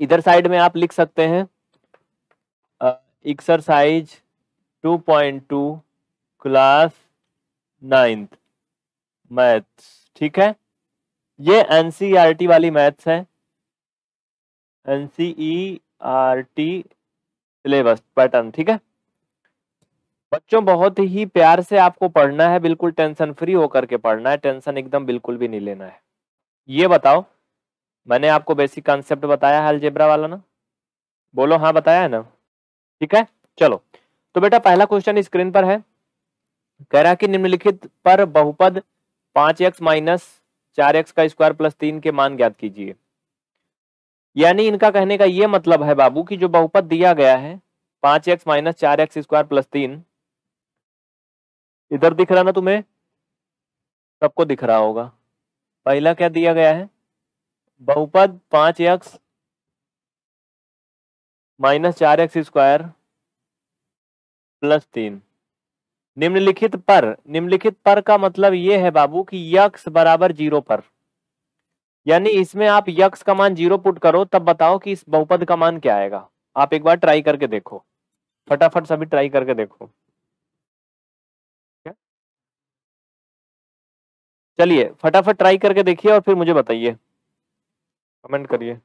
इधर साइड में आप लिख सकते हैं एक्सरसाइज 2.2 क्लास नाइन्थ मैथ्स ठीक है ये एनसीईआरटी e वाली मैथ्स है एनसीईआरटी सिलेबस पैटर्न ठीक है बच्चों बहुत ही प्यार से आपको पढ़ना है बिल्कुल टेंशन फ्री होकर के पढ़ना है टेंशन एकदम बिल्कुल भी नहीं लेना है ये बताओ मैंने आपको बेसिक कॉन्सेप्ट बताया है अलजेब्रा वाला ना बोलो हाँ बताया है ना ठीक है चलो तो बेटा पहला क्वेश्चन स्क्रीन पर है कह रहा कि निम्नलिखित पर बहुपद पांच एक्स माइनस चार एक्स का स्क्वायर प्लस तीन के मान ज्ञात कीजिए यानी इनका कहने का ये मतलब है बाबू कि जो बहुपद दिया गया है पांच एक्स माइनस चार एक्स स्क्वायर प्लस तीन इधर दिख रहा ना तुम्हें सबको दिख रहा होगा पहला क्या दिया गया है बहुपद पांच एक्स माइनस चार एक्स स्क्वायर प्लस तीन निम्नलिखित पर निम्नलिखित पर का मतलब ये है बाबू कि यक्स बराबर जीरो पर यानी इसमें आप यक्स का मान जीरो पुट करो तब बताओ कि इस बहुपद का मान क्या आएगा आप एक बार ट्राई करके देखो फटाफट सभी ट्राई करके देखो चलिए फटाफट ट्राई करके देखिए और फिर मुझे बताइए कमेंट करिए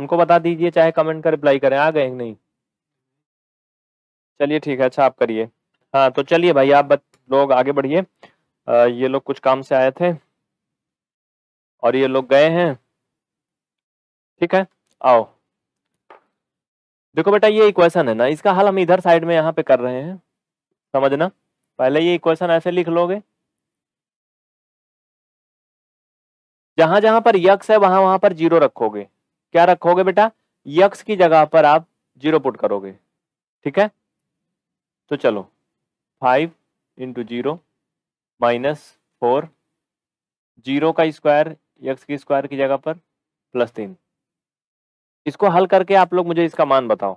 उनको बता दीजिए चाहे कमेंट कर रिप्लाई करें आ गए नहीं चलिए ठीक है अच्छा आप करिए हाँ तो चलिए भाई आप बत, लोग आगे बढ़िए ये लोग कुछ काम से आए थे और ये लोग गए हैं ठीक है आओ देखो बेटा ये इक्वेशन है ना इसका हल हम इधर साइड में यहाँ पे कर रहे हैं समझना पहले ये क्वेश्चन ऐसे लिख लोगे जहां जहां पर यक्स है वहां वहां पर जीरो रखोगे क्या रखोगे बेटा यक्स की जगह पर आप जीरो पुट करोगे ठीक है तो चलो five into zero minus four zero का स्क्वायर यक्स की स्क्वायर की जगह पर प्लस तीन इसको हल करके आप लोग मुझे इसका मान बताओ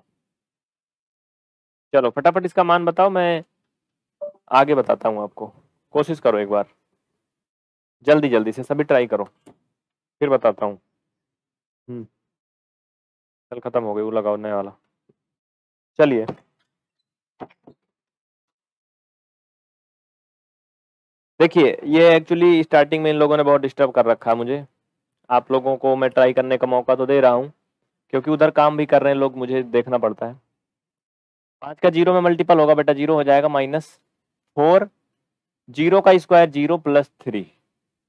चलो फटाफट इसका मान बताओ मैं आगे बताता हूँ आपको कोशिश करो एक बार जल्दी जल्दी से सभी ट्राई करो फिर बताता हूँ चल हम्म। खत्म हो गई वो लगाओ नया वाला चलिए देखिए ये एक्चुअली स्टार्टिंग में इन लोगों ने बहुत डिस्टर्ब कर रखा है मुझे आप लोगों को मैं ट्राई करने का मौका तो दे रहा हूँ क्योंकि उधर काम भी कर रहे हैं लोग मुझे देखना पड़ता है पाँच का जीरो में मल्टीपल होगा बेटा जीरो हो जाएगा माइनस फोर जीरो का square zero plus three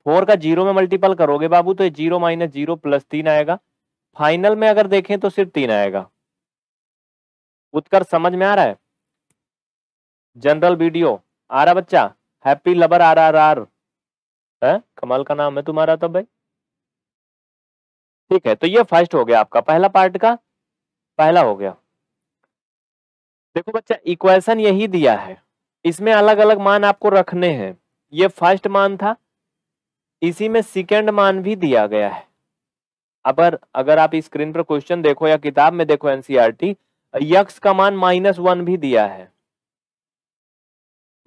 four का जीरो में मल्टीपल करोगे बाबू तो जीरो माइनस जीरो प्लस तीन आएगा फाइनल में अगर देखें तो सिर्फ तीन आएगा उत्कर समझ में आ रहा है जनरल वीडियो आ रहा बच्चा happy lover R R R है कमाल का नाम है तुम्हारा तब तो भाई ठीक है तो ये फर्स्ट हो गया आपका पहला पार्ट का पहला हो गया देखो बच्चा इक्वेशन यही दिया है इसमें अलग अलग मान आपको रखने हैं ये फर्स्ट मान था इसी में सेकेंड मान भी दिया गया है अगर अगर आप स्क्रीन पर क्वेश्चन देखो या किताब में देखो एनसीआरटी e यक्स का मान माइनस वन भी दिया है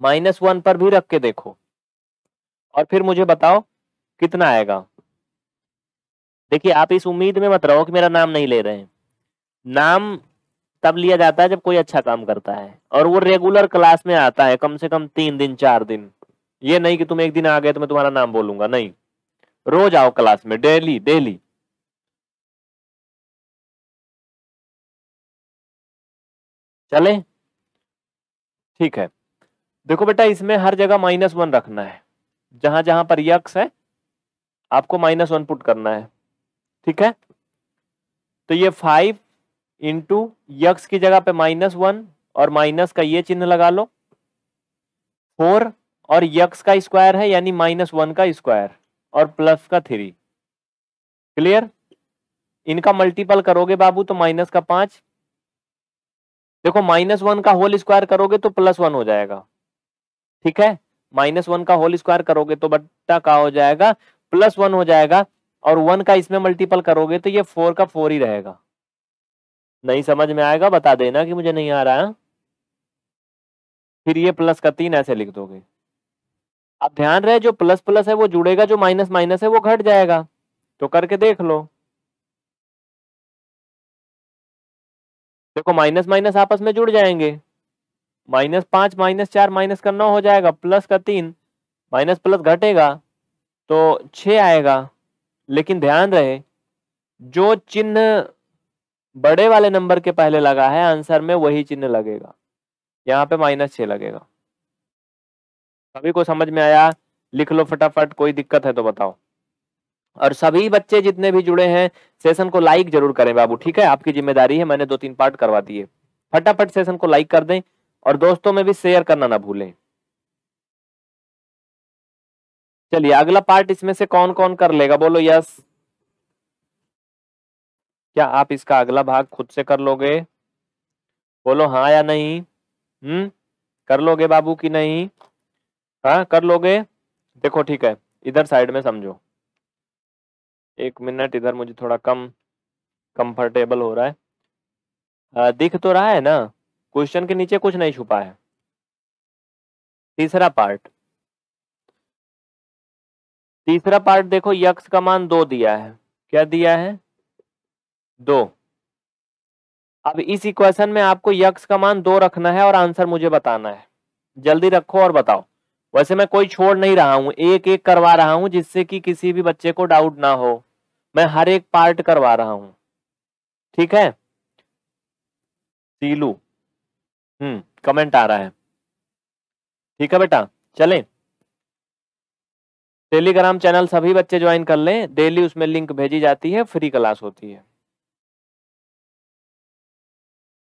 माइनस वन पर भी रख के देखो और फिर मुझे बताओ कितना आएगा देखिए आप इस उम्मीद में मत रहो कि मेरा नाम नहीं ले रहे हैं नाम तब लिया जाता है जब कोई अच्छा काम करता है और वो रेगुलर क्लास में आता है कम से कम तीन दिन चार दिन ये नहीं कि तुम एक दिन आ गए तो मैं तुम्हारा नाम बोलूंगा नहीं रोज आओ क्लास में डेली डेली चले ठीक है देखो बेटा इसमें हर जगह माइनस वन रखना है जहां जहां पर यक्स है आपको माइनस वन पुट करना है ठीक है तो ये फाइव इंटू यक्स की जगह पे माइनस वन और माइनस का ये चिन्ह लगा लो फोर और यक्स का स्क्वायर है यानी माइनस वन का स्क्वायर और प्लस का थ्री क्लियर इनका मल्टीपल करोगे बाबू तो माइनस का पांच देखो माइनस वन का होल स्क्वायर करोगे तो प्लस वन हो जाएगा ठीक है माइनस वन का होल स्क्वायर करोगे तो बट्टा का हो जाएगा प्लस वन हो जाएगा और वन का इसमें मल्टीपल करोगे तो ये फोर का फोर ही रहेगा नहीं समझ में आएगा बता देना कि मुझे नहीं आ रहा है फिर ये प्लस का तीन ऐसे लिख दोगे अब ध्यान रहे जो प्लस प्लस है वो जुड़ेगा जो माइनस माइनस है वो घट जाएगा तो करके देख लो देखो माइनस माइनस आपस में जुड़ जाएंगे माइनस पांच माइनस चार माइनस का नौ हो जाएगा प्लस का तीन माइनस प्लस घटेगा तो छ आएगा लेकिन ध्यान रहे जो चिन्ह बड़े वाले नंबर के पहले लगा है आंसर में वही चिन्ह लगेगा यहाँ पे माइनस छ लगेगा सभी को समझ में आया लिख लो फटाफट कोई दिक्कत है तो बताओ और सभी बच्चे जितने भी जुड़े हैं सेशन को लाइक जरूर करें बाबू ठीक है आपकी जिम्मेदारी है मैंने दो तीन पार्ट करवा दिए फटाफट सेशन को लाइक कर दें और दोस्तों में भी शेयर करना ना भूलें चलिए अगला पार्ट इसमें से कौन कौन कर लेगा बोलो यस क्या आप इसका अगला भाग खुद से कर लोगे बोलो हाँ या नहीं हम्म कर लोगे बाबू की नहीं हाँ कर लोगे देखो ठीक है इधर साइड में समझो एक मिनट इधर मुझे थोड़ा कम कंफर्टेबल हो रहा है आ, दिख तो रहा है ना क्वेश्चन के नीचे कुछ नहीं छुपा है तीसरा पार्ट तीसरा पार्ट देखो यक्ष का मान दो दिया है क्या दिया है दो अब इस इक्वेशन में आपको यक्स का मान दो रखना है और आंसर मुझे बताना है जल्दी रखो और बताओ वैसे मैं कोई छोड़ नहीं रहा हूं एक एक करवा रहा हूं जिससे कि किसी भी बच्चे को डाउट ना हो मैं हर एक पार्ट करवा रहा हूं ठीक है सीलू हम्म कमेंट आ रहा है ठीक है बेटा चलें टेलीग्राम चैनल सभी बच्चे ज्वाइन कर लें डेली उसमें लिंक भेजी जाती है फ्री क्लास होती है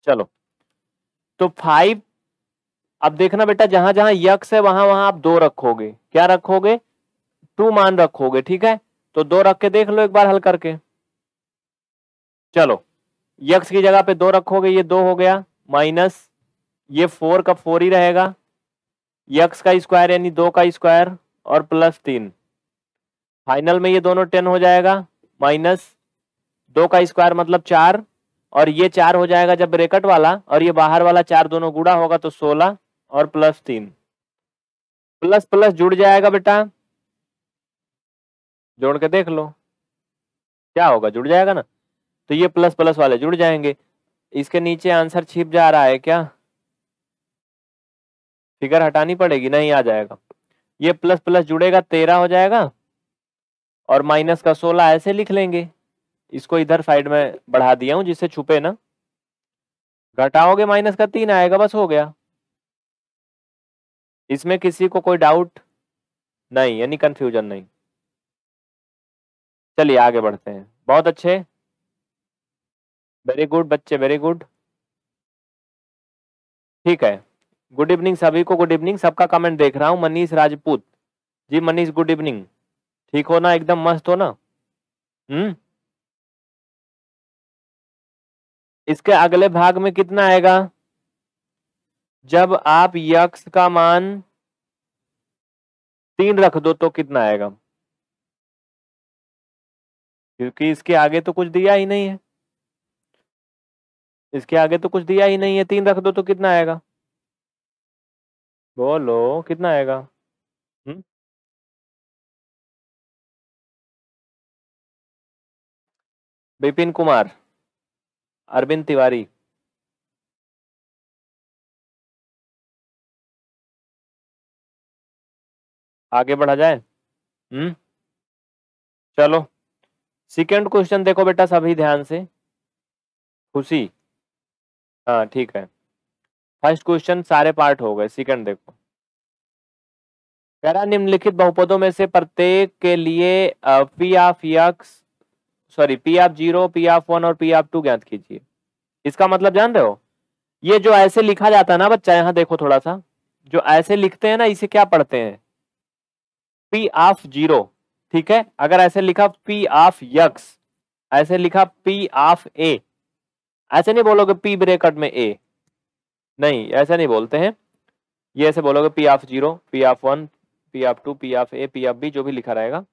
चलो तो फाइव अब देखना बेटा जहां जहां यक्स है वहां वहां आप दो रखोगे क्या रखोगे टू मान रखोगे ठीक है तो दो रख के देख लो एक बार हल करके चलो यक्स की जगह पे दो रखोगे ये दो हो गया माइनस ये फोर का फोर ही रहेगा यक्स का स्क्वायर यानी दो का स्क्वायर और प्लस तीन फाइनल में ये दोनों टेन हो जाएगा माइनस दो का स्क्वायर मतलब चार और ये चार हो जाएगा जब ब्रेकट वाला और ये बाहर वाला चार दोनों गुड़ा होगा तो सोलह और प्लस तीन प्लस प्लस जुड़ जाएगा बेटा जोड़ के देख लो क्या होगा जुड़ जाएगा ना तो ये प्लस प्लस वाले जुड़ जाएंगे इसके नीचे आंसर छिप जा रहा है क्या फिगर हटानी पड़ेगी नहीं आ जाएगा ये प्लस प्लस जुड़ेगा तेरह हो जाएगा और माइनस का सोलह ऐसे लिख लेंगे इसको इधर साइड में बढ़ा दिया हूँ जिससे छुपे ना घटाओगे माइनस का तीन आएगा बस हो गया इसमें किसी को कोई डाउट नहीं यानी कंफ्यूजन नहीं चलिए आगे बढ़ते हैं बहुत अच्छे वेरी गुड बच्चे वेरी गुड ठीक है गुड इवनिंग सभी को गुड इवनिंग सबका कमेंट देख रहा हूँ मनीष राजपूत जी मनीष गुड इवनिंग ठीक हो ना एकदम मस्त हो ना हम्म इसके अगले भाग में कितना आएगा जब आप यक्ष का मान तीन रख दो तो कितना आएगा क्योंकि इसके आगे तो कुछ दिया ही नहीं है इसके आगे तो कुछ दिया ही नहीं है तीन रख दो तो कितना आएगा बोलो कितना आएगा हम्म बिपिन कुमार अरविंद तिवारी आगे बढ़ा जाए हम्म चलो सेकंड क्वेश्चन देखो बेटा सभी ध्यान से खुशी हाँ ठीक है फर्स्ट क्वेश्चन सारे पार्ट हो गए सेकंड देखो पहला निम्नलिखित बहुपदों में से प्रत्येक के लिए p of x sorry p of zero p of one और पी आप टू ज्ञात कीजिए इसका मतलब जान रहे हो ये जो ऐसे लिखा जाता है ना बच्चा यहाँ देखो थोड़ा सा जो ऐसे लिखते हैं ना इसे क्या पढ़ते हैं पी ऑफ जीरो ठीक है अगर ऐसे लिखा पी आफ यक्स ऐसे लिखा पी आफ ए ऐसे नहीं बोलोगे पी ब्रेकट में ए नहीं ऐसे नहीं बोलते हैं ये ऐसे बोलोगे p of zero p of one p of two p of A p of B जो भी लिखा रहेगा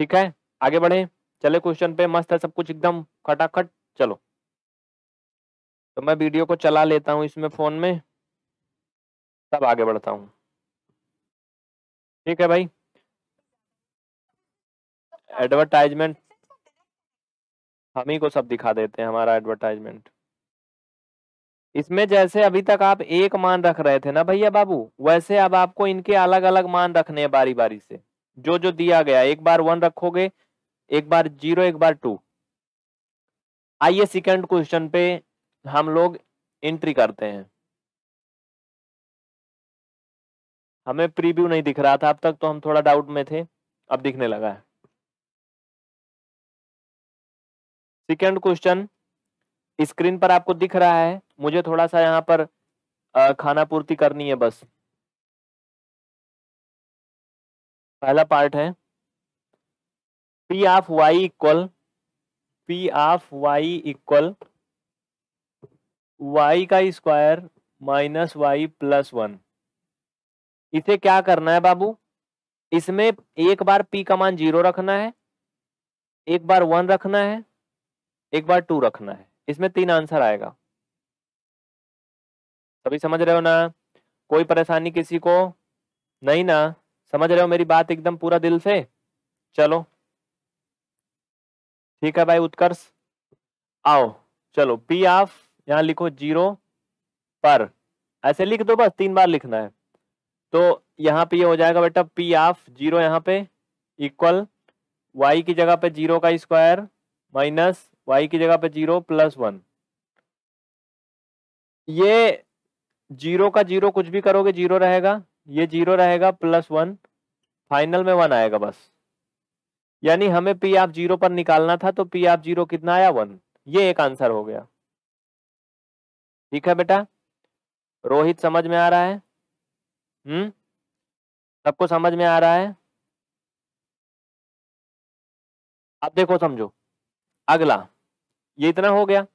ठीक है आगे बढ़े चले क्वेश्चन पे मस्त है सब कुछ एकदम खटाखट चलो तो मैं वीडियो को चला लेता हूँ इसमें फोन में तब आगे बढ़ता हूँ ठीक है भाई एडवर्टाइजमेंट हम ही को सब दिखा देते हैं हमारा एडवर्टाइजमेंट इसमें जैसे अभी तक आप एक मान रख रहे थे ना भैया बाबू वैसे अब आपको इनके अलग अलग मान रखने हैं बारी बारी से जो जो दिया गया एक बार वन रखोगे एक बार जीरो एक बार टू आइए सेकंड क्वेश्चन पे हम लोग एंट्री करते हैं हमें प्रीव्यू नहीं दिख रहा था अब तक तो हम थोड़ा डाउट में थे अब दिखने लगा है सेकेंड क्वेश्चन स्क्रीन पर आपको दिख रहा है मुझे थोड़ा सा यहाँ पर खाना पूर्ति करनी है बस पहला पार्ट है p of y equal p of y equal y का square minus y plus one इसे क्या करना है बाबू इसमें एक बार पी का मान जीरो रखना है एक बार वन रखना है एक बार टू रखना है इसमें तीन आंसर आएगा सभी समझ रहे हो ना कोई परेशानी किसी को नहीं ना समझ रहे हो मेरी बात एकदम पूरा दिल से चलो ठीक है भाई उत्कर्ष आओ चलो पी ऑफ यहाँ लिखो जीरो पर ऐसे लिख दो बस तीन बार लिखना है तो यहाँ पे ये यह हो जाएगा बेटा पी ऑफ जीरो यहाँ पे इक्वल वाई की जगह पे जीरो का स्क्वायर माइनस वाई की जगह पे जीरो प्लस वन ये जीरो का जीरो कुछ भी करोगे जीरो रहेगा ये जीरो रहेगा प्लस वन फाइनल में वन आएगा बस यानी हमें पी आप जीरो पर निकालना था तो पी आप जीरो कितना आया वन ये एक आंसर हो गया ठीक है बेटा रोहित समझ में आ रहा है हम्म सबको समझ में आ रहा है आप देखो समझो अगला ये इतना हो गया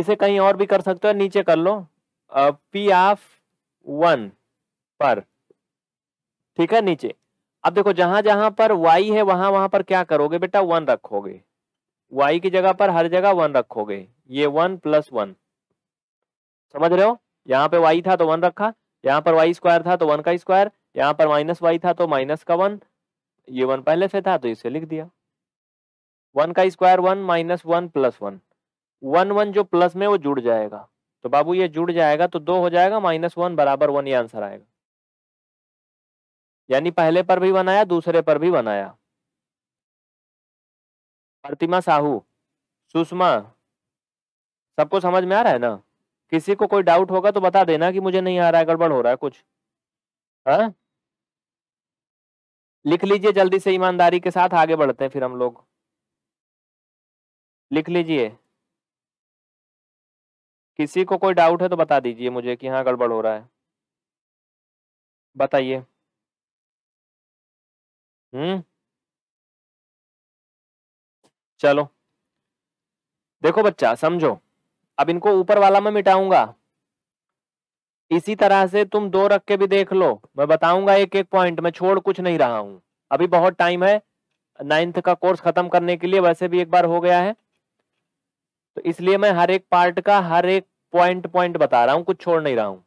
इसे कहीं और भी कर सकते हो नीचे कर लो पी आफ वन पर ठीक है नीचे अब देखो जहां जहां पर y है वहां वहां पर क्या करोगे बेटा वन रखोगे y की जगह पर हर जगह वन रखोगे ये वन प्लस वन समझ रहे हो यहाँ पे y था तो वन रखा यहाँ पर वाई स्क्वायर था तो वन का स्क्वायर यहाँ पर माइनस वाई था तो माइनस का वन ये वन पहले से था तो इसे लिख दिया वन का square one minus one plus one one one जो प्लस में वो जुड़ जाएगा तो बाबू ये जुड़ जाएगा तो दो हो जाएगा माइनस वन बराबर वन ये आंसर आएगा यानी पहले पर भी बनाया दूसरे पर भी बनाया प्रतिमा साहू सुषमा सबको समझ में आ रहा है ना किसी को कोई डाउट होगा तो बता देना कि मुझे नहीं आ रहा है गड़बड़ हो रहा है कुछ हाँ लिख लीजिए जल्दी से ईमानदारी के साथ आगे बढ़ते हैं फिर हम लोग लिख लीजिए किसी को कोई डाउट है तो बता दीजिए मुझे कि हाँ गड़बड़ हो रहा है बताइए हम्म चलो देखो बच्चा समझो अब इनको ऊपर वाला मैं मिटाऊंगा इसी तरह से तुम दो रख के भी देख लो मैं बताऊंगा एक एक पॉइंट मैं छोड़ कुछ नहीं रहा हूं अभी बहुत टाइम है नाइन्थ का कोर्स खत्म करने के लिए वैसे भी एक बार हो गया है तो इसलिए मैं हर एक पार्ट का हर एक पॉइंट पॉइंट बता रहा हूं कुछ छोड़ नहीं रहा हूं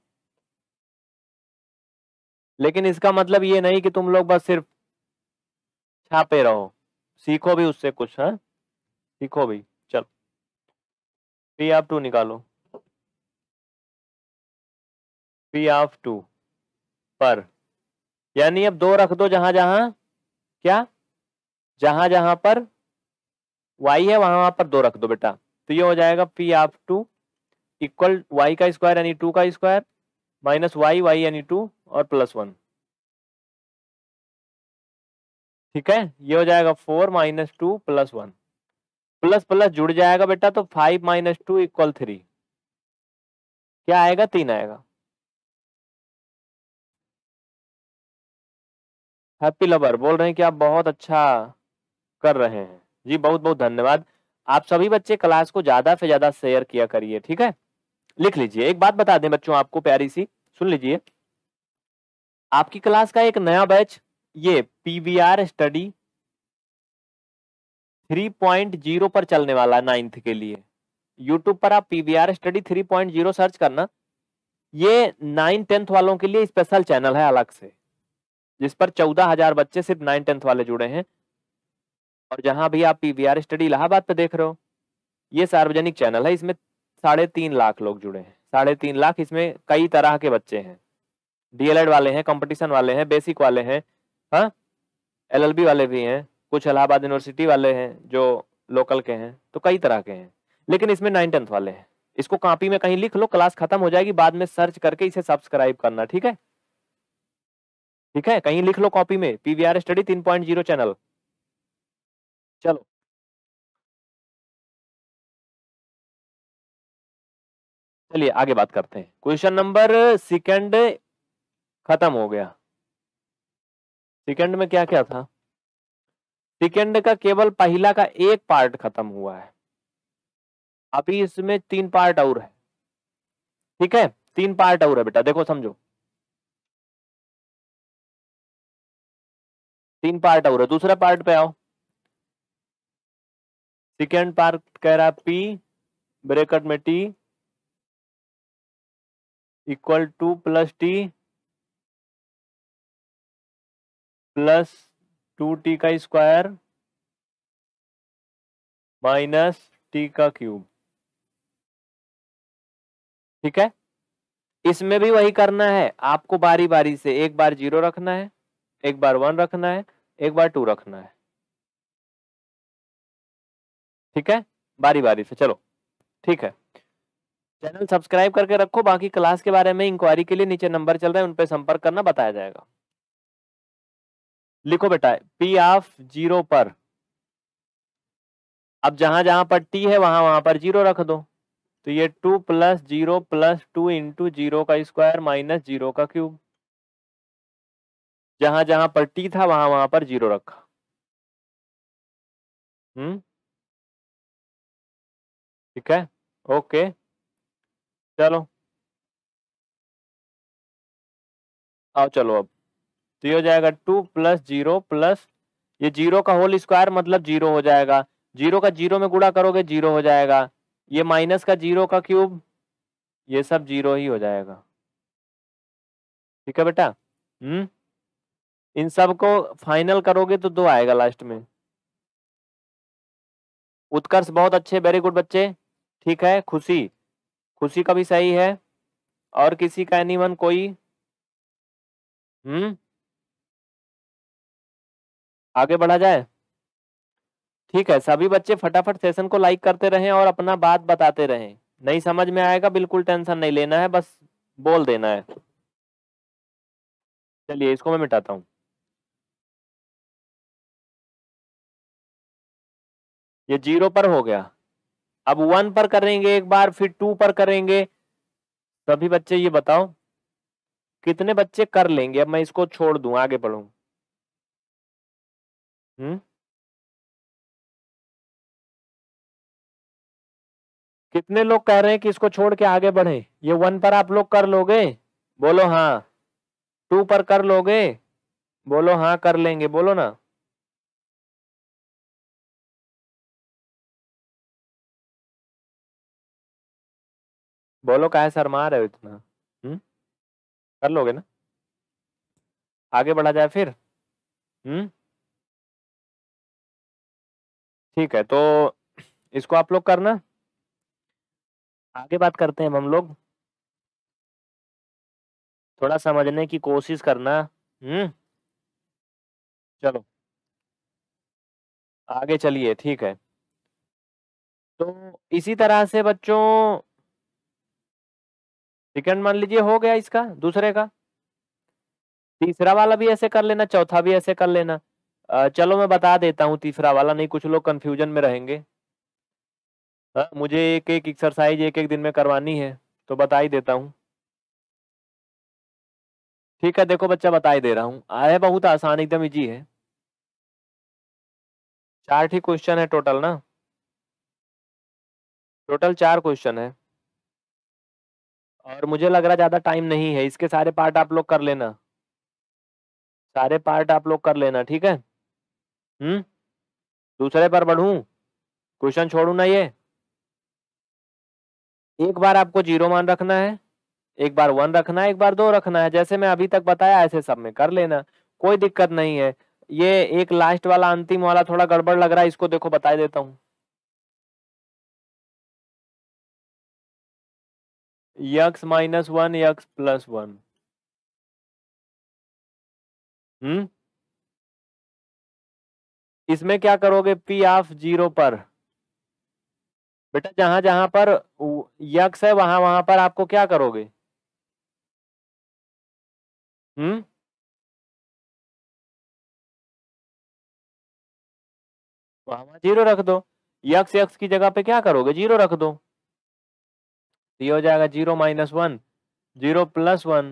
लेकिन इसका मतलब ये नहीं कि तुम लोग बस सिर्फ छापे पे रहो सीखो भी उससे कुछ है हाँ? सीखो भी चल पी आप टू निकालो पी आफ टू पर यानी अब दो रख दो जहां जहां क्या जहां जहां पर वाई है वहां वहां पर दो रख दो बेटा तो ये हो जाएगा p of two equal y का स्क्वायर यानी टू का स्क्वायर माइनस वाई वाई यानी टू और प्लस वन ठीक है ये हो जाएगा four minus two plus one plus plus जुड़ जाएगा बेटा तो five minus two equal three क्या आएगा तीन आएगा हैप्पी लवर बोल रहे हैं कि आप बहुत अच्छा कर रहे हैं जी बहुत बहुत धन्यवाद आप सभी बच्चे क्लास को ज्यादा से ज्यादा शेयर किया करिए ठीक है लिख लीजिए एक बात बता दें बच्चों आपको प्यारी सी सुन लीजिए आपकी क्लास का एक नया बैच ये पीवीआर स्टडी 3.0 पर चलने वाला है नाइन्थ के लिए यूट्यूब पर आप पीवीआर स्टडी 3.0 सर्च करना ये नाइन टेंथ वालों के लिए स्पेशल चैनल है अलग से जिस पर चौदह हजार बच्चे सिर्फ नाइन टेंथ वाले जुड़े हैं और जहां भी आप पीवीआर स्टडी इलाहाबाद पे देख रहे हो ये सार्वजनिक चैनल है इसमें साढ़े तीन लाख लोग जुड़े हैं साढ़े तीन लाख इसमें कई तरह के बच्चे हैं डीएलएड वाले हैं कंपटीशन वाले हैं बेसिक वाले हैं हाँ बी वाले भी हैं कुछ इलाहाबाद यूनिवर्सिटी वाले हैं जो लोकल के हैं तो कई तरह के हैं लेकिन इसमें नाइन टेंथ वाले हैं इसको कॉपी में कहीं लिख लो क्लास खत्म हो जाएगी बाद में सर्च करके इसे सब्सक्राइब करना ठीक है ठीक है कहीं लिख लो कॉपी में पीवीआर स्टडी तीन पॉइंट जीरो चैनल चलो चलिए आगे बात करते हैं क्वेश्चन नंबर सेकंड खत्म हो गया सेकंड में क्या क्या था सेकंड का केवल पहला का एक पार्ट खत्म हुआ है अभी इसमें तीन पार्ट और है ठीक है तीन पार्ट और है बेटा देखो समझो तीन पार्ट और है दूसरा पार्ट पे आओ सेकेंड पार्ट कह रहा पी ब्रेकट में t equal two plus t plus two t का स्क्वायर माइनस टी का क्यूब ठीक है इसमें भी वही करना है आपको बारी बारी से एक बार जीरो रखना है एक बार वन रखना है एक बार टू रखना है ठीक है बारी बारी से चलो ठीक है चैनल सब्सक्राइब करके रखो बाकी क्लास के बारे में इंक्वायरी के लिए नीचे नंबर चल रहा है उन पर संपर्क करना बताया जाएगा लिखो बेटा पी ऑफ जीरो पर अब जहां जहां पर टी है वहां वहां पर जीरो रख दो तो ये two plus zero plus two into zero का स्क्वायर माइनस जीरो का क्यूब जहां जहां पर टी था वहां वहां पर जीरो रखा हम्म ठीक है ओके चलो आओ चलो अब तो ये हो जाएगा टू प्लस जीरो प्लस ये जीरो का होल स्क्वायर मतलब जीरो हो जाएगा जीरो का जीरो में गुड़ा करोगे जीरो हो जाएगा ये माइनस का जीरो का क्यूब ये सब जीरो ही हो जाएगा ठीक है बेटा हम्म इन सब को फाइनल करोगे तो दो आएगा लास्ट में उत्कर्ष बहुत अच्छे वेरी गुड बच्चे ठीक है खुशी खुशी का भी सही है और किसी का वन कोई हम्म आगे बढ़ा जाए ठीक है सभी बच्चे फटाफट सेशन को लाइक करते रहें और अपना बात बताते रहें नहीं समझ में आएगा बिल्कुल टेंशन नहीं लेना है बस बोल देना है चलिए इसको मैं मिटाता हूँ ये जीरो पर हो गया अब वन पर करेंगे एक बार फिर टू पर करेंगे सभी बच्चे ये बताओ कितने बच्चे कर लेंगे अब मैं इसको छोड़ दूं आगे पढ़ू Hmm? कितने लोग कह रहे हैं कि इसको छोड़ के आगे बढ़े ये वन पर आप लोग कर लोगे? बोलो हाँ। टू पर कर लोगे? बोलो हाँ, कर लेंगे, बोलो ना। बोलो कहे शर्मा रहे हो इतना? हम्म कर लोगे ना? आगे बढ़ा जाए फिर? हम्म ठीक है तो इसको आप लोग करना आगे बात करते हैं हम लोग थोड़ा समझने की कोशिश करना हम्म चलो आगे चलिए ठीक है तो इसी तरह से बच्चों सेकंड मान लीजिए हो गया इसका दूसरे का तीसरा वाला भी ऐसे कर लेना चौथा भी ऐसे कर लेना चलो मैं बता देता हूँ तीसरा वाला नहीं कुछ लोग कंफ्यूजन में रहेंगे हाँ, मुझे एक एक एक्सरसाइज एक एक दिन में करवानी है तो बता ही देता हूँ ठीक है देखो बच्चा बता ही दे रहा हूँ आए बहुत आसान एकदम इजी है चार ही क्वेश्चन है टोटल ना टोटल चार क्वेश्चन है और मुझे लग रहा ज़्यादा टाइम नहीं है इसके सारे पार्ट आप लोग कर लेना सारे पार्ट आप लोग कर लेना ठीक है हम्म दूसरे पर बढ़ू क्वेश्चन छोड़ू ना ये एक बार आपको जीरो मान रखना है एक बार वन रखना है एक बार दो रखना है जैसे मैं अभी तक बताया ऐसे सब में कर लेना कोई दिक्कत नहीं है ये एक लास्ट वाला अंतिम वाला थोड़ा गड़बड़ लग रहा है इसको देखो बता देता हूं x minus one x plus one हम्म इसमें क्या करोगे पी ऑफ जीरो पर बेटा जहां जहां पर यक्स है वहां वहां पर आपको क्या करोगे हम्म वहां वहां जीरो रख दो यक्स यक्स की जगह पे क्या करोगे जीरो रख दो ये हो जाएगा zero minus one zero plus one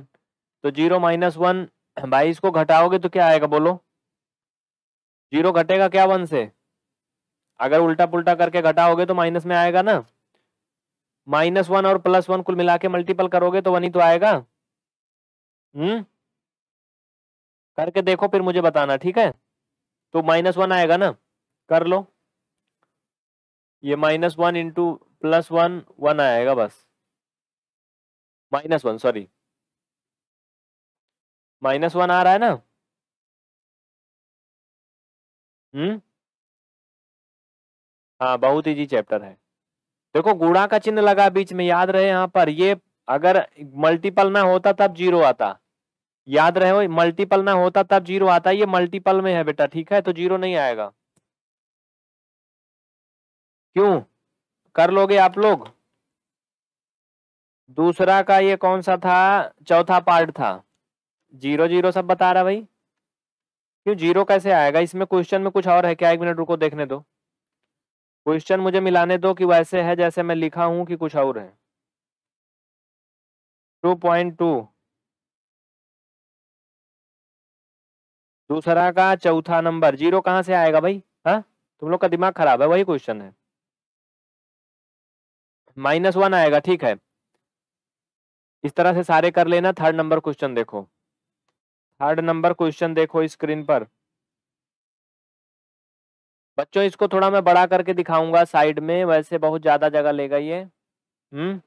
तो जीरो माइनस वन बाईस को घटाओगे तो क्या आएगा बोलो जीरो घटेगा क्या वन से अगर उल्टा पुल्टा करके घटाओगे तो माइनस में आएगा ना माइनस वन और प्लस वन कुल मिला के मल्टीपल करोगे तो वन ही तो आएगा हम्म करके देखो फिर मुझे बताना ठीक है तो माइनस वन आएगा ना कर लो ये minus one into plus one one आएगा बस minus one sorry minus one आ रहा है ना हम्म हाँ, बहुत जी चैप्टर है। देखो गुणा का चिन्ह लगा बीच में याद रहे यहाँ पर ये अगर मल्टीपल ना होता तब ज़ीरो आता। याद रहे हो मल्टीपल ना होता तब ज़ीरो आता ये मल्टीपल में है बेटा ठीक है? तो ज़ीरो नहीं आएगा। क्यों? कर लोगे आप लोग? दूसरा का ये कौन-सा था? चौथा पार्ट था। ज़ीरो ज़ीरो सब बता रहा भाई। क्यों जीरो कैसे आएगा इसमें क्वेश्चन में कुछ और है क्या एक मिनट रुको देखने दो क्वेश्चन मुझे मिलाने दो कि वैसे है जैसे मैं लिखा हूं कि कुछ और है टू पॉइंट टू दूसरा का चौथा नंबर जीरो कहाँ से आएगा भाई हाँ तुम लोग का दिमाग खराब है वही क्वेश्चन है माइनस वन आएगा ठीक है इस तरह से सारे कर लेना थर्ड नंबर क्वेश्चन देखो थर्ड नंबर क्वेश्चन देखो स्क्रीन पर बच्चों इसको थोड़ा मैं बड़ा करके दिखाऊंगा साइड में वैसे बहुत ज्यादा जगह लेगा ये हम्म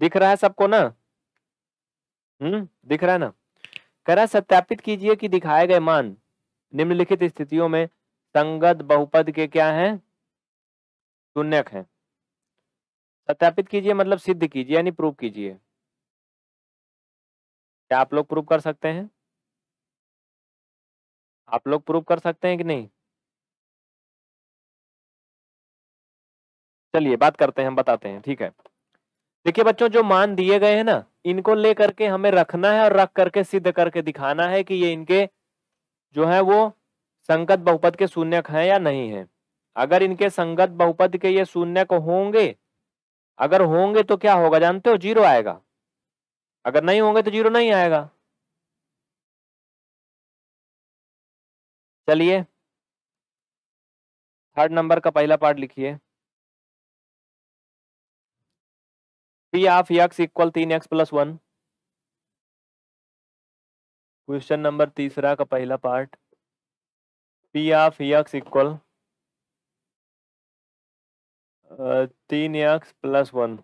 दिख रहा है सबको ना हम्म दिख रहा है ना कह रहा सत्यापित कीजिए कि दिखाए गए मान निम्नलिखित स्थितियों में संगत बहुपद के क्या है शून्यक है सत्यापित कीजिए मतलब सिद्ध कीजिए यानी प्रूव कीजिए क्या आप लोग प्रूव कर सकते हैं आप लोग प्रूव कर सकते हैं कि नहीं चलिए बात करते हैं हम बताते हैं ठीक है देखिए बच्चों जो मान दिए गए हैं ना इनको ले करके हमें रखना है और रख करके सिद्ध करके दिखाना है कि ये इनके जो है वो संगत बहुपद के शून्यक हैं या नहीं है अगर इनके संगत बहुपद के ये शून्यक होंगे अगर होंगे तो क्या होगा जानते हो जीरो आएगा अगर नहीं होंगे तो जीरो नहीं आएगा चलिए थर्ड नंबर का पहला पार्ट लिखिए पी ऑफ यक्स इक्वल तीन x plus one question number तीसरा का पहला part p of x equal तीन यक्स प्लस वन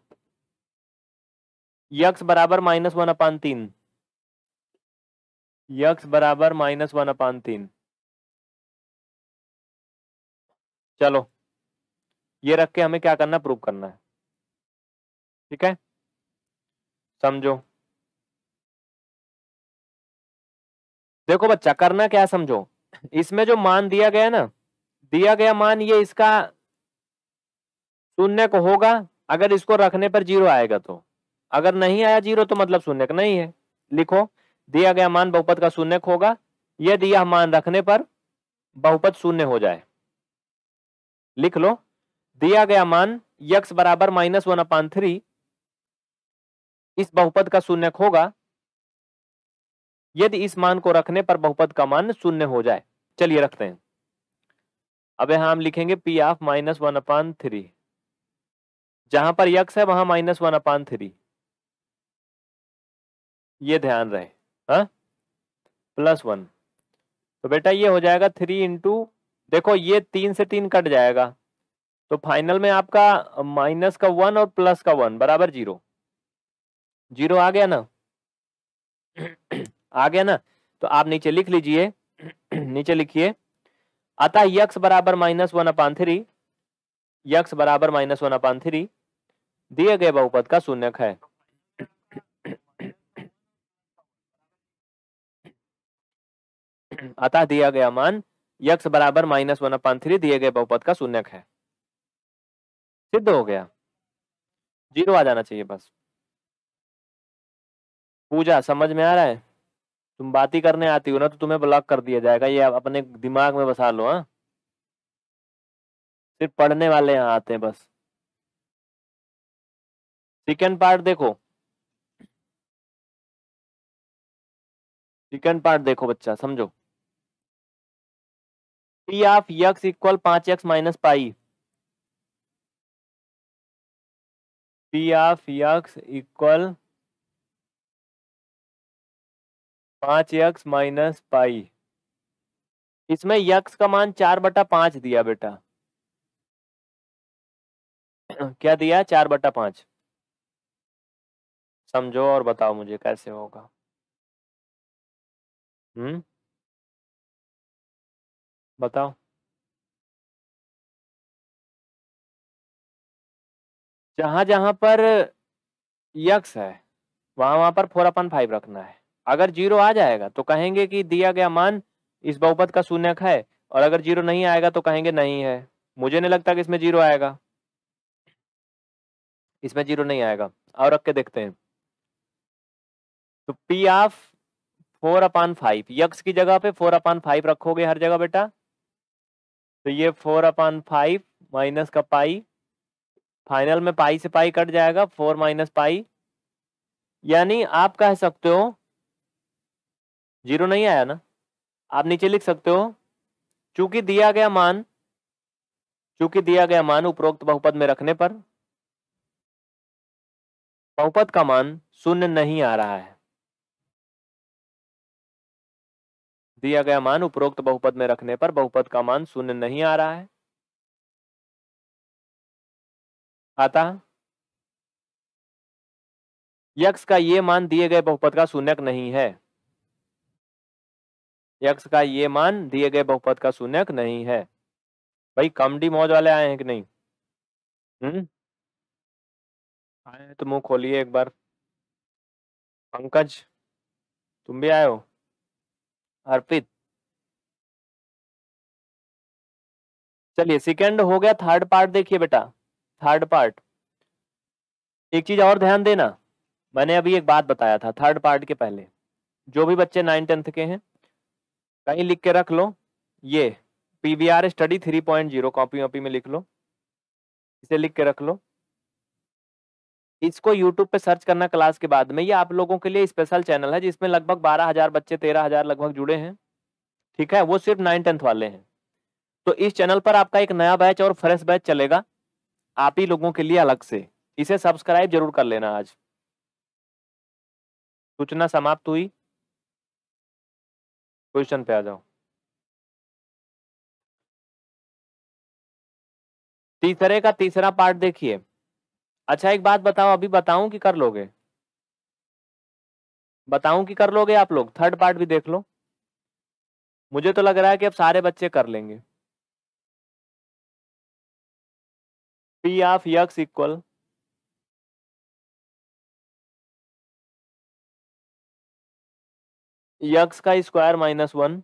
यक्स बराबर माइनस वन अपान तीन यक्स बराबर माइनस वन अपान तीन चलो ये रख के हमें क्या करना प्रूव करना है ठीक है समझो देखो बच्चा करना क्या समझो इसमें जो मान दिया गया ना दिया गया मान ये इसका शून्य को होगा अगर इसको रखने पर जीरो आएगा तो अगर नहीं आया जीरो तो मतलब शून्य नहीं है लिखो दिया गया मान बहुपद का शून्य होगा यदि यह मान रखने पर बहुपद शून्य हो जाए लिख लो दिया गया मान यक्स बराबर माइनस वन अपान थ्री इस बहुपद का शून्य होगा यदि इस मान को रखने पर बहुपद का मान शून्य हो जाए चलिए रखते हैं अब यहां हम लिखेंगे p of minus one upon three जहां पर यक्स है वहां माइनस वन अपान थ्री ये ध्यान रहे हा? प्लस वन तो बेटा ये हो जाएगा थ्री इंटू देखो ये तीन से तीन कट जाएगा तो फाइनल में आपका माइनस का वन और प्लस का वन बराबर जीरो जीरो आ गया ना आ गया ना तो आप नीचे लिख लीजिए नीचे लिखिए अतः यक्स बराबर minus one upon three x बराबर माइनस वन अपान थ्री दिए गए बहुपद का शून्यक है अतः दिया गया मान यक्स बराबर माइनस वन अपान थ्री दिए गए बहुपद का शून्यक है सिद्ध हो गया जीरो आ जाना चाहिए बस पूजा समझ में आ रहा है तुम बात ही करने आती हो ना तो तुम्हें ब्लॉक कर दिया जाएगा ये अपने दिमाग में बसा लो हाँ सिर्फ पढ़ने वाले यहाँ आते हैं बस सेकेंड पार्ट देखो सेकेंड पार्ट देखो बच्चा समझो पी ऑफ यक्स इक्वल पांच x minus pi p of x equal पांच एक्स माइनस पाई इसमें यक्स का मान चार बटा पांच दिया बेटा क्या दिया चार बटा पांच समझो और बताओ मुझे कैसे होगा हम्म बताओ जहां जहां पर यक्स है वहां वहां पर फोर अपन फाइव रखना है अगर जीरो आ जाएगा तो कहेंगे कि दिया गया मान इस बहुपत का शून्य है और अगर जीरो नहीं आएगा तो कहेंगे नहीं है मुझे नहीं लगता कि इसमें जीरो आएगा इसमें जीरो नहीं आएगा और रख के देखते हैं तो p of four upon five x की जगह पे फोर अपान फाइव रखोगे हर जगह बेटा तो ये फोर अपान फाइव माइनस का पाई फाइनल में पाई से पाई कट जाएगा फोर माइनस पाई यानी आप कह सकते हो जीरो नहीं आया ना आप नीचे लिख सकते हो चूंकि दिया गया मान चूंकि दिया गया मान उपरोक्त बहुपद में रखने पर बहुपद का मान शून्य नहीं आ रहा है दिया गया मान उपरोक्त बहुपद में रखने पर बहुपद का मान शून्य नहीं आ रहा है आता यक्ष का ये मान दिए गए बहुपद का शून्यक नहीं है यक्ष का ये मान दिए गए बहुपद का शून्यक नहीं है भाई कमडी मौज वाले आए हैं कि नहीं हम्म आए हैं तो मुंह खोलिए एक बार पंकज तुम भी आए हो अर्पित चलिए सेकंड हो गया थर्ड पार्ट देखिए बेटा थर्ड पार्ट एक चीज और ध्यान देना मैंने अभी एक बात बताया था थर्ड पार्ट के पहले जो भी बच्चे नाइन टेंथ के हैं कहीं लिख के रख लो ये PVR study three point zero copy वॉपी में लिख लो इसे लिख के रख लो इसको YouTube पे सर्च करना क्लास के बाद में ये आप लोगों के लिए स्पेशल चैनल है जिसमें लगभग बारह हजार बच्चे तेरह हजार लगभग जुड़े हैं ठीक है वो सिर्फ नाइन टेंथ वाले हैं तो इस चैनल पर आपका एक नया बैच और फ्रेश बैच चलेगा आप ही लोगों के लिए अलग से इसे सब्सक्राइब जरूर कर लेना आज सूचना समाप्त हुई क्वेश्चन पे आ जाओ तीसरे का तीसरा पार्ट देखिए अच्छा एक बात बताओ अभी बताऊं कि कर लोगे बताऊं कि कर लोगे आप लोग थर्ड पार्ट भी देख लो मुझे तो लग रहा है कि अब सारे बच्चे कर लेंगे p of x equal x का स्क्वायर माइनस वन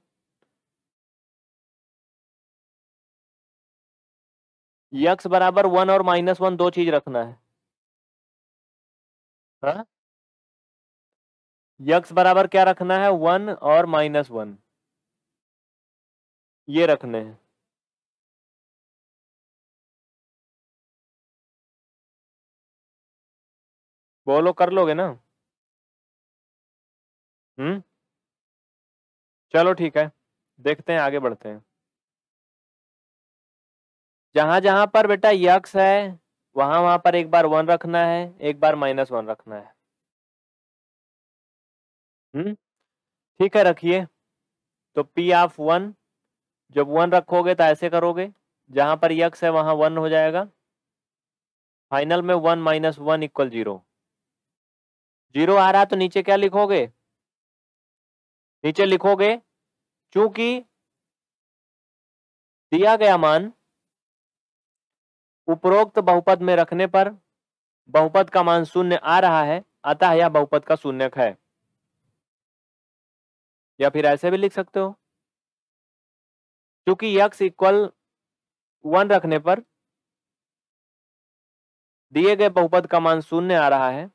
यक्स बराबर वन और माइनस वन दो चीज रखना है हाँ? यक्स बराबर क्या रखना है वन और माइनस वन ये रखने हैं बोलो कर लोगे ना हम्म चलो ठीक है देखते हैं आगे बढ़ते हैं जहां जहां पर बेटा यक्स है वहां वहां पर एक बार वन रखना है एक बार माइनस वन रखना है हम्म ठीक है रखिए तो पी ऑफ वन जब वन रखोगे तो ऐसे करोगे जहां पर यक्स है वहां वन हो जाएगा फाइनल में one minus one equal zero zero आ रहा तो नीचे क्या लिखोगे नीचे लिखोगे चूंकि दिया गया मान उपरोक्त बहुपद में रखने पर बहुपद का मान शून्य आ रहा है अतः यह बहुपद का शून्यक है या फिर ऐसे भी लिख सकते हो क्योंकि यक्स इक्वल वन रखने पर दिए गए बहुपद का मान शून्य आ रहा है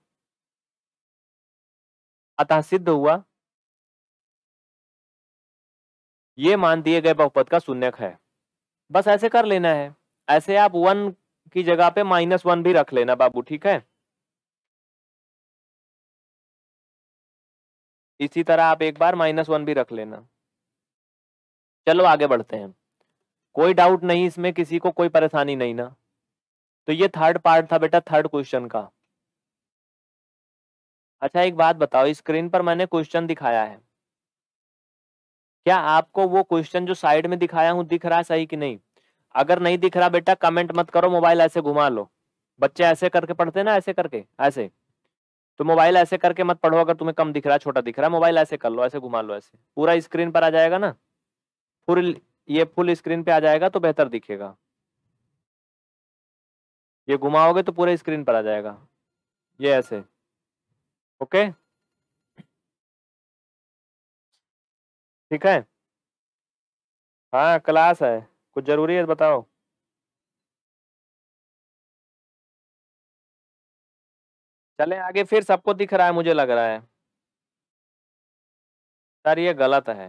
अतः सिद्ध हुआ ये मान दिए गए बहुपद का शून्यक है बस ऐसे कर लेना है ऐसे आप वन की जगह पे माइनस वन भी रख लेना बाबू ठीक है इसी तरह आप एक बार माइनस वन भी रख लेना चलो आगे बढ़ते हैं कोई डाउट नहीं इसमें किसी को कोई परेशानी नहीं ना तो ये थर्ड पार्ट था बेटा थर्ड क्वेश्चन का अच्छा एक बात बताओ स्क्रीन पर मैंने क्वेश्चन दिखाया है क्या आपको वो क्वेश्चन जो साइड में दिखाया हूं दिख रहा है सही कि नहीं अगर नहीं दिख रहा बेटा कमेंट मत करो मोबाइल ऐसे घुमा लो बच्चे ऐसे करके पढ़ते ना ऐसे करके ऐसे तो मोबाइल ऐसे करके मत पढ़ो अगर तुम्हें कम दिख रहा है छोटा दिख रहा है मोबाइल ऐसे कर लो ऐसे घुमा लो ऐसे पूरा स्क्रीन पर आ जाएगा ना फुल ये फुल स्क्रीन पे आ जाएगा तो बेहतर दिखेगा ये घुमाओगे तो पूरे स्क्रीन पर आ जाएगा ये ऐसे ओके ठीक है हाँ क्लास है कुछ ज़रूरी है तो बताओ चले आगे फिर सबको दिख रहा है मुझे लग रहा है सर ये गलत है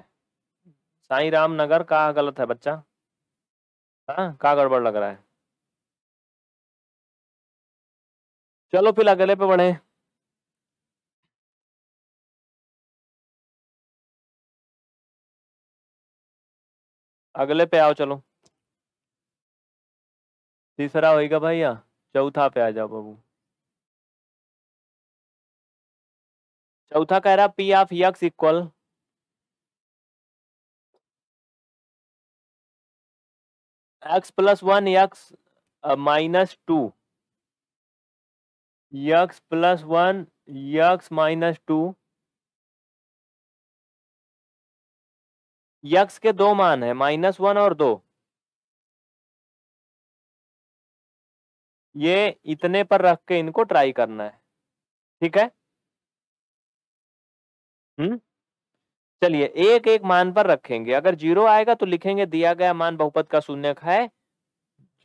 साई राम नगर कहाँ गलत है बच्चा हाँ गड़बड़ लग रहा है चलो फिर अगले पे बढ़े अगले पे आओ चलो तीसरा होएगा भैया चौथा पे आ जाओ बाबू चौथा कह रहा p of x equal x plus one x minus two x plus one x minus two x के दो मान है माइनस वन और दो ये इतने पर रख के इनको ट्राई करना है ठीक है हम्म चलिए एक एक मान पर रखेंगे अगर जीरो आएगा तो लिखेंगे दिया गया मान बहुपत का शून्य है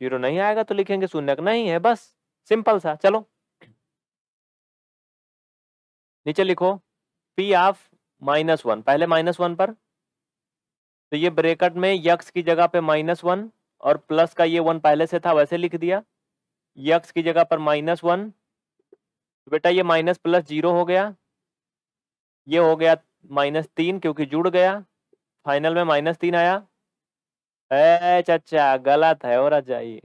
जीरो नहीं आएगा तो लिखेंगे शून्य नहीं है बस सिंपल सा चलो नीचे लिखो पी ऑफ माइनस वन पहले माइनस वन पर तो ये ब्रेकट में यक्स की जगह पे माइनस वन और प्लस का ये वन पहले से था वैसे लिख दिया यक्स की जगह पर माइनस वन तो बेटा ये माइनस प्लस जीरो हो गया ये हो गया माइनस तीन क्योंकि जुड़ गया फाइनल में माइनस तीन आया एच अच्छा गलत है और अच्छा ये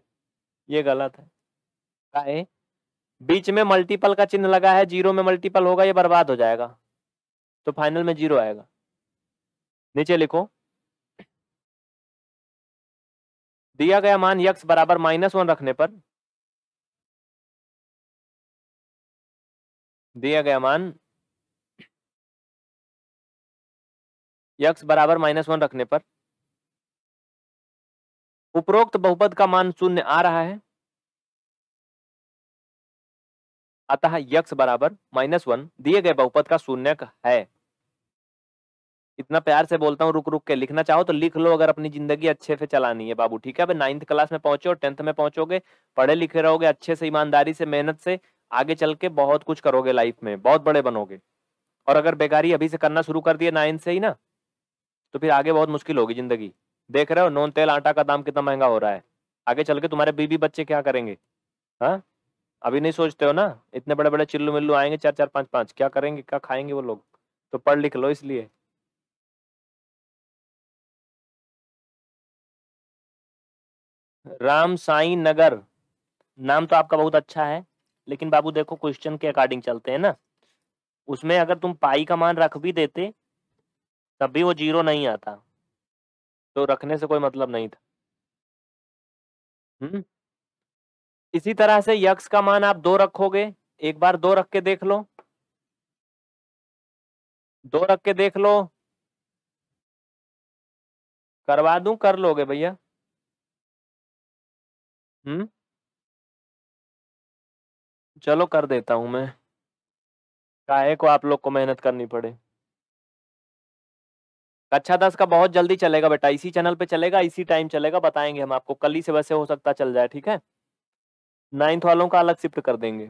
ये गलत है का है बीच में मल्टीपल का चिन्ह लगा है जीरो में मल्टीपल होगा ये बर्बाद हो जाएगा तो फाइनल में जीरो आएगा नीचे लिखो दिया गया मान यक्स बराबर माइनस वन रखने पर दिया गया मान यक्स बराबर माइनस वन रखने पर उपरोक्त बहुपद का मान शून्य आ रहा है अतः यक्स बराबर माइनस वन दिए गए बहुपद का शून्य है इतना प्यार से बोलता हूँ रुक रुक के लिखना चाहो तो लिख लो अगर अपनी जिंदगी अच्छे से चलानी है बाबू ठीक है अब नाइन्थ क्लास में पहुंचो टेंथ में पहुंचोगे पढ़े लिखे रहोगे अच्छे से ईमानदारी से मेहनत से आगे चल के बहुत कुछ करोगे लाइफ में बहुत बड़े बनोगे और अगर बेकारी अभी से करना शुरू कर दिए नाइन्थ से ही ना तो फिर आगे बहुत मुश्किल होगी जिंदगी देख रहे हो नॉन तेल आटा का दाम कितना महंगा हो रहा है आगे चल के तुम्हारे बीबी बच्चे क्या करेंगे हाँ अभी नहीं सोचते हो ना इतने बड़े बड़े चिल्लू मिल्लू आएंगे चार चार पाँच पाँच क्या करेंगे क्या खाएंगे वो लोग तो पढ़ लिख लो इसलिए राम साई नगर नाम तो आपका बहुत अच्छा है लेकिन बाबू देखो क्वेश्चन के अकॉर्डिंग चलते हैं ना उसमें अगर तुम पाई का मान रख भी देते तब भी वो जीरो नहीं आता तो रखने से कोई मतलब नहीं था हम्म इसी तरह से यक्स का मान आप दो रखोगे एक बार दो रख के देख लो दो रख के देख लो करवा दू कर लोगे भैया हम्म चलो कर देता हूं मैं काहे को आप लोग को मेहनत करनी पड़े कक्षा दस का बहुत जल्दी चलेगा बेटा इसी चैनल पे चलेगा इसी टाइम चलेगा बताएंगे हम आपको कल ही से वैसे हो सकता चल जाए ठीक है नाइन्थ वालों का अलग शिफ्ट कर देंगे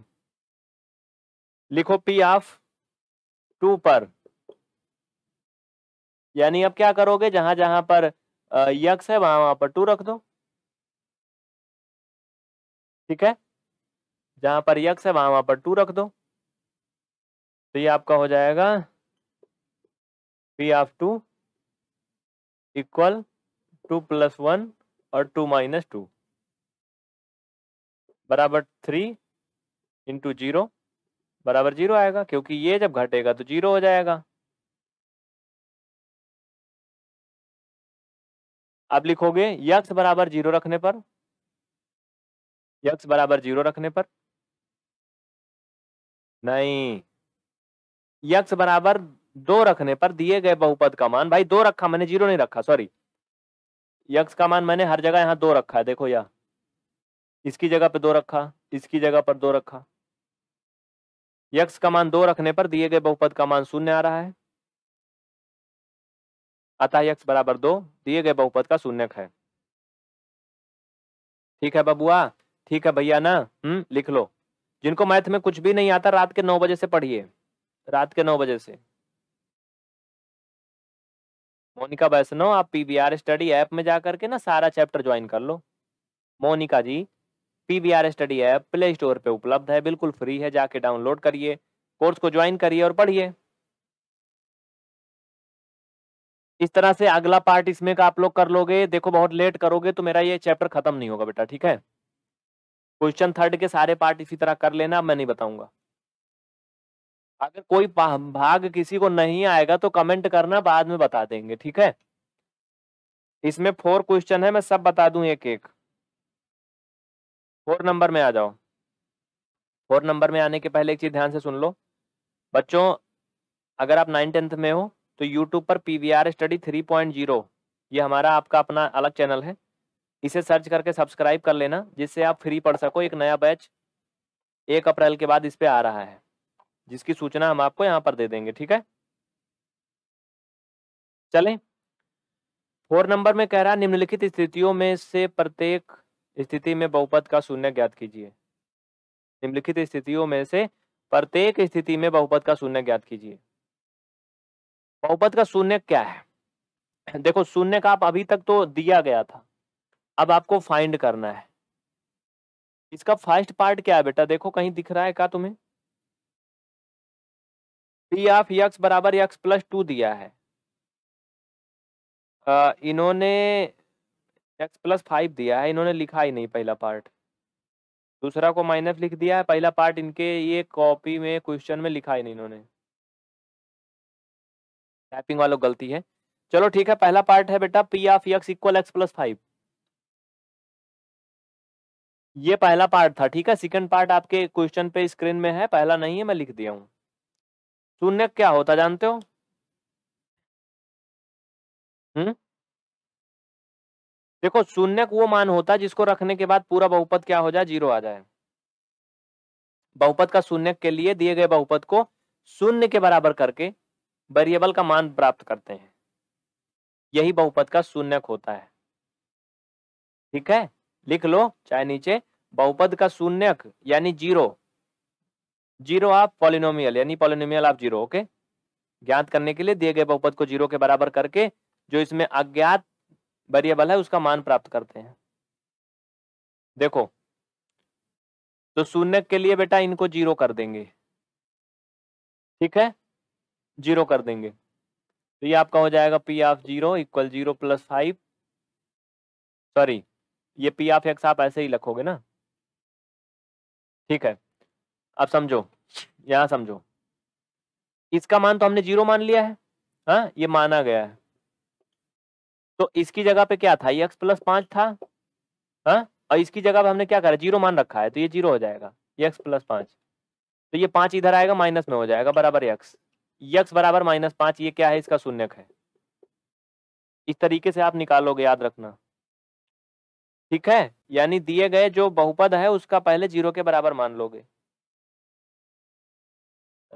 लिखो पी ऑफ टू पर यानी अब क्या करोगे जहां जहां पर यक्स है वहां वहां पर टू रख दो ठीक है जहां पर यक्स है वहां वहां पर टू रख दो तो ये आपका हो जाएगा p of two equal two plus one और टू माइनस टू बराबर थ्री इंटू जीरो बराबर जीरो आएगा क्योंकि ये जब घटेगा तो जीरो हो जाएगा आप लिखोगे यक्स बराबर जीरो रखने पर यक्स बराबर जीरो रखने पर नहीं यक्ष बराबर दो रखने पर दिए गए बहुपद का मान भाई दो रखा मैंने जीरो नहीं रखा सॉरी यक्ष का मान मैंने हर जगह यहाँ दो रखा है देखो यह इसकी जगह पर दो रखा इसकी जगह पर दो रखा यक्ष का मान दो रखने पर दिए गए बहुपद का मान शून्य आ रहा है अतः यक्ष बराबर दो दिए गए बहुपद का शून्य है ठीक है बबुआ ठीक है भैया ना हम्म लिख लो जिनको मैथ में कुछ भी नहीं आता रात के नौ बजे से पढ़िए रात के नौ बजे से मोनिका वैष्णव आप पीबीआर स्टडी ऐप में जाकर के ना सारा चैप्टर ज्वाइन कर लो Monika ji PBR study app play store पे उपलब्ध है बिल्कुल फ्री है जाके डाउनलोड करिए कोर्स को ज्वाइन करिए और पढ़िए इस तरह से अगला पार्ट इसमें का आप लोग कर लोगे देखो बहुत लेट करोगे तो मेरा ये चैप्टर खत्म नहीं होगा बेटा ठीक है क्वेश्चन थर्ड के सारे पार्ट इसी तरह कर लेना मैं नहीं बताऊंगा अगर कोई भाग किसी को नहीं आएगा तो कमेंट करना बाद में बता देंगे ठीक है इसमें फोर क्वेश्चन है मैं सब बता दूं एक एक फोर नंबर में आ जाओ फोर नंबर में आने के पहले एक चीज ध्यान से सुन लो बच्चों अगर आप नाइन टेंथ में हो तो यूट्यूब पर P V R study three point zero ये हमारा आपका अपना अलग चैनल है इसे सर्च करके सब्सक्राइब कर लेना जिससे आप फ्री पढ़ सको एक नया बैच एक अप्रैल के बाद इस पर आ रहा है जिसकी सूचना हम आपको यहाँ पर दे देंगे ठीक है चलें फोर नंबर में कह रहा है निम्नलिखित स्थितियों में से प्रत्येक स्थिति में बहुपद का शून्य ज्ञात कीजिए निम्नलिखित स्थितियों में से प्रत्येक स्थिति में बहुपद का शून्य ज्ञात कीजिए बहुपद का शून्य क्या है देखो शून्य का आप अभी तक तो दिया गया था अब आपको फाइंड करना है इसका फर्स्ट पार्ट क्या है बेटा देखो कहीं दिख रहा है क्या तुम्हें पी ऑफ यक्स बराबर यक्स प्लस टू दिया है आ, इन्होंने एक्स प्लस फाइव दिया है इन्होंने लिखा ही नहीं पहला पार्ट दूसरा को माइनस लिख दिया है पहला पार्ट इनके ये कॉपी में क्वेश्चन में लिखा ही नहीं इन्होंने टाइपिंग वालों गलती है चलो ठीक है पहला पार्ट है बेटा p of x equal x plus five ये पहला पार्ट था ठीक है सेकंड पार्ट आपके क्वेश्चन पे स्क्रीन में है पहला नहीं है मैं लिख दिया हूं शून्य क्या होता जानते हो हम्म देखो शून्य वो मान होता है जिसको रखने के बाद पूरा बहुपद क्या हो जाए जीरो आ जाए बहुपद का शून्य के लिए दिए गए बहुपद को शून्य के बराबर करके वेरिएबल का मान प्राप्त करते हैं यही बहुपद का शून्यक होता है ठीक है लिख लो चाहे नीचे बहुपद का शून्यक यानी जीरो जीरो आप पॉलिनोमियल यानी पॉलिनोमियल आप जीरो ओके ज्ञात करने के लिए दिए गए बहुपद को जीरो के बराबर करके जो इसमें अज्ञात वेरिएबल है उसका मान प्राप्त करते हैं देखो तो शून्य के लिए बेटा इनको जीरो कर देंगे ठीक है जीरो कर देंगे तो ये आपका हो जाएगा p of zero equal zero plus five sorry ये पी ऑफ एक्स आप ऐसे ही लिखोगे ना ठीक है अब समझो यहां समझो इसका मान तो हमने जीरो मान लिया है हा? ये माना गया है तो इसकी जगह पे क्या था ये एक्स प्लस पांच था हा? और इसकी जगह पे हमने क्या करा जीरो मान रखा है तो ये जीरो हो जाएगा एक्स प्लस पांच तो ये पांच इधर आएगा माइनस में हो जाएगा बराबर एक्स यक्स बराबर माइनस पांच ये क्या है इसका शून्यक है इस तरीके से आप निकालोगे याद रखना ठीक है यानी दिए गए जो बहुपद है उसका पहले जीरो के बराबर मान लोगे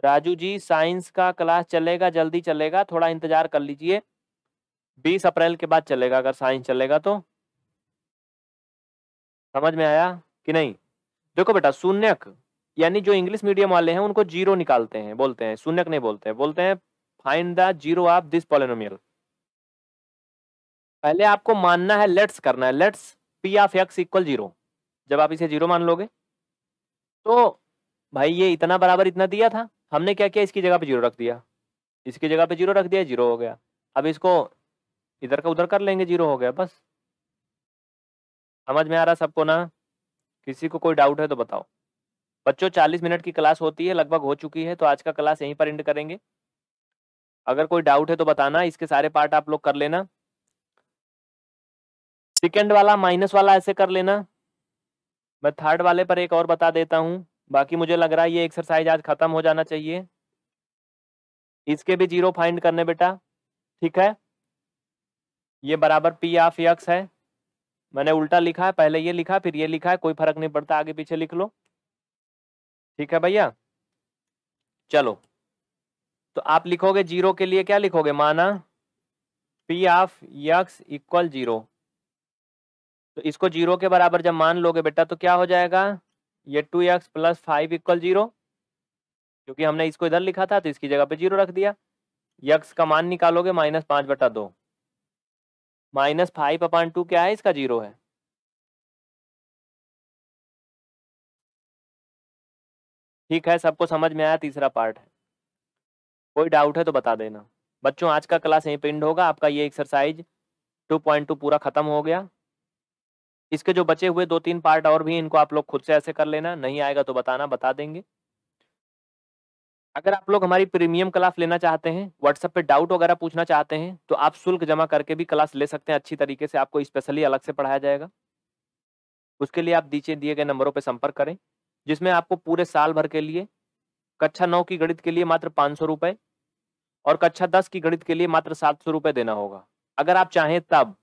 राजू जी साइंस का क्लास चलेगा जल्दी चलेगा थोड़ा इंतजार कर लीजिए बीस अप्रैल के बाद चलेगा अगर साइंस चलेगा तो समझ में आया कि नहीं देखो बेटा शून्यक यानी जो इंग्लिश मीडियम वाले हैं उनको जीरो निकालते हैं बोलते हैं शून्यक नहीं बोलते हैं बोलते हैं find the zero of this polynomial पहले आपको मानना है लेट्स करना है let's p of x equal zero जब आप इसे जीरो मान लोगे तो भाई ये इतना बराबर इतना दिया था हमने क्या किया इसकी जगह पे जीरो रख दिया इसकी जगह पे जीरो रख दिया जीरो हो गया अब इसको इधर का उधर कर लेंगे जीरो हो गया बस समझ में आ रहा सबको ना किसी को कोई डाउट है तो बताओ बच्चों चालीस मिनट की क्लास होती है लगभग हो चुकी है तो आज का क्लास यहीं पर एंड करेंगे अगर कोई डाउट है तो बताना इसके सारे पार्ट आप लोग कर लेना सेकेंड वाला माइनस वाला ऐसे कर लेना मैं थर्ड वाले पर एक और बता देता हूँ बाकी मुझे लग रहा है ये एक्सरसाइज आज खत्म हो जाना चाहिए इसके भी जीरो फाइंड करने बेटा ठीक है ये बराबर पी ऑफ यक्स है मैंने उल्टा लिखा है पहले ये लिखा फिर ये लिखा है कोई फर्क नहीं पड़ता आगे पीछे लिख लो ठीक है भैया चलो तो आप लिखोगे जीरो के लिए क्या लिखोगे माना p of x equal zero तो इसको जीरो के बराबर जब मान लोगे बेटा तो क्या हो जाएगा ये two x plus five equal zero क्योंकि हमने इसको इधर लिखा था तो इसकी जगह पे जीरो रख दिया यक्स का मान निकालोगे माइनस पांच बटा दो माइनस फाइव अपॉन टू क्या है इसका जीरो है ठीक है सबको समझ में आया तीसरा पार्ट है कोई डाउट है तो बता देना बच्चों आज का क्लास यहीं पे इंड होगा आपका ये एक्सरसाइज 2.2 पूरा खत्म हो गया इसके जो बचे हुए दो तीन पार्ट और भी इनको आप लोग खुद से ऐसे कर लेना नहीं आएगा तो बताना बता देंगे अगर आप लोग हमारी प्रीमियम क्लास लेना चाहते हैं व्हाट्सएप पे डाउट वगैरह पूछना चाहते हैं तो आप शुल्क जमा करके भी क्लास ले सकते हैं अच्छी तरीके से आपको स्पेशली अलग से पढ़ाया जाएगा उसके लिए आप नीचे दिए गए नंबरों पर संपर्क करें जिसमें आपको पूरे साल भर के लिए कक्षा नौ की गणित के लिए मात्र पाँच सौ रुपये और कक्षा दस की गणित के लिए मात्र सात सौ रुपये देना होगा अगर आप चाहें तब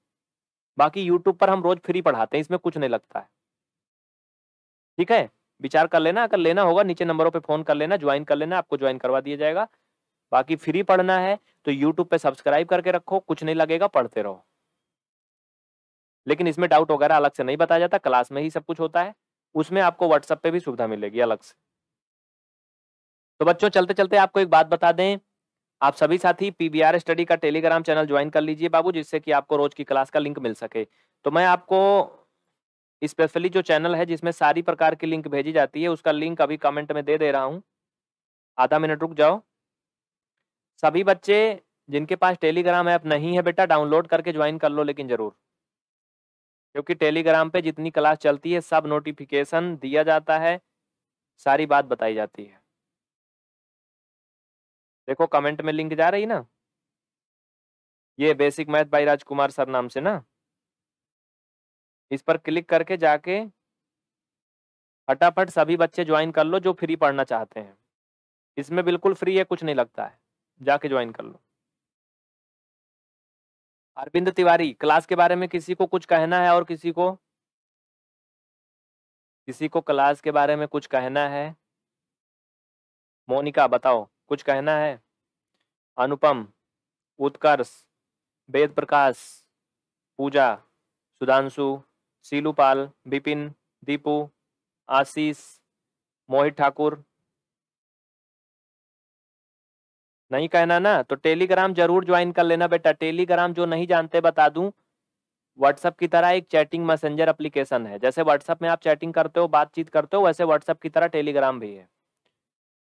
बाकी यूट्यूब पर हम रोज फ्री पढ़ाते हैं इसमें कुछ नहीं लगता है ठीक है विचार कर लेना अगर लेना होगा नीचे नंबरों पे फोन कर लेना ज्वाइन कर लेना आपको ज्वाइन करवा दिया जाएगा बाकी फ्री पढ़ना है तो यूट्यूब पे सब्सक्राइब करके रखो कुछ नहीं लगेगा पढ़ते रहो लेकिन इसमें डाउट वगैरह अलग से नहीं बताया जाता क्लास में ही सब कुछ होता है उसमें आपको व्हाट्सएप पे भी सुविधा मिलेगी अलग से तो बच्चों चलते चलते आपको एक बात बता दें आप सभी साथी पीबीआर स्टडी का टेलीग्राम चैनल ज्वाइन कर लीजिए बाबू जिससे कि आपको रोज की क्लास का लिंक मिल सके तो मैं आपको स्पेशली जो चैनल है जिसमें सारी प्रकार की लिंक भेजी जाती है उसका लिंक अभी कमेंट में दे दे रहा हूँ आधा मिनट रुक जाओ सभी बच्चे जिनके पास टेलीग्राम ऐप नहीं है बेटा डाउनलोड करके ज्वाइन कर लो लेकिन ज़रूर क्योंकि टेलीग्राम पे जितनी क्लास चलती है सब नोटिफिकेशन दिया जाता है सारी बात बताई जाती है देखो कमेंट में लिंक जा रही ना ये basic math by Rajkumar sir नाम से ना इस पर क्लिक करके जाके फटाफट सभी बच्चे ज्वाइन कर लो जो फ्री पढ़ना चाहते हैं इसमें बिल्कुल फ्री है कुछ नहीं लगता है जाके ज्वाइन कर लो अरविंद तिवारी क्लास के बारे में किसी को कुछ कहना है और किसी को किसी को क्लास के बारे में कुछ कहना है मोनिका बताओ कुछ कहना है अनुपम उत्कर्ष वेद प्रकाश पूजा सुधांशु सीलूपाल विपिन दीपू आशीष मोहित ठाकुर नहीं कहना ना तो टेलीग्राम जरूर ज्वाइन कर लेना बेटा टेलीग्राम जो नहीं जानते बता दूं व्हाट्सएप की तरह एक चैटिंग मैसेंजर एप्लीकेशन है जैसे व्हाट्सएप में आप चैटिंग करते हो बातचीत करते हो वैसे व्हाट्सएप की तरह टेलीग्राम भी है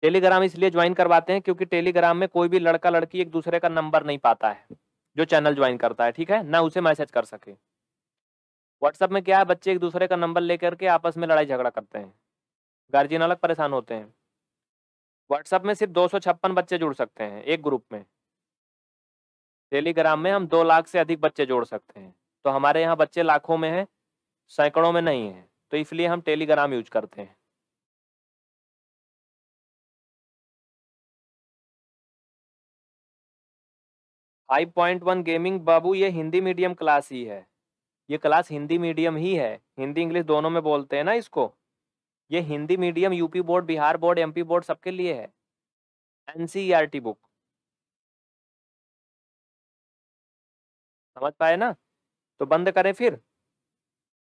टेलीग्राम इसलिए ज्वाइन करवाते हैं क्योंकि टेलीग्राम में कोई भी लड़का लड़की एक दूसरे का नंबर नहीं पाता है जो चैनल ज्वाइन करता है ठीक है ना उसे मैसेज कर सके व्हाट्सएप में क्या है बच्चे एक दूसरे का नंबर लेकर के आपस में लड़ाई झगड़ा करते हैं गार्जियन अलग परेशान होते हैं व्हाट्सएप में सिर्फ दो बच्चे जुड़ सकते हैं एक ग्रुप में टेलीग्राम में हम दो लाख से अधिक बच्चे जोड़ सकते हैं तो हमारे यहाँ बच्चे लाखों में हैं सैकड़ों में नहीं हैं तो इसलिए हम टेलीग्राम यूज करते हैं फाइव पॉइंट वन गेमिंग बाबू ये हिंदी मीडियम क्लास ही है ये क्लास हिंदी मीडियम ही है हिंदी इंग्लिश दोनों में बोलते हैं ना इसको ये Hindi medium UP board Bihar board MP board सबके लिए है एनसीईआरटी बुक e समझ पाए ना तो बंद करें फिर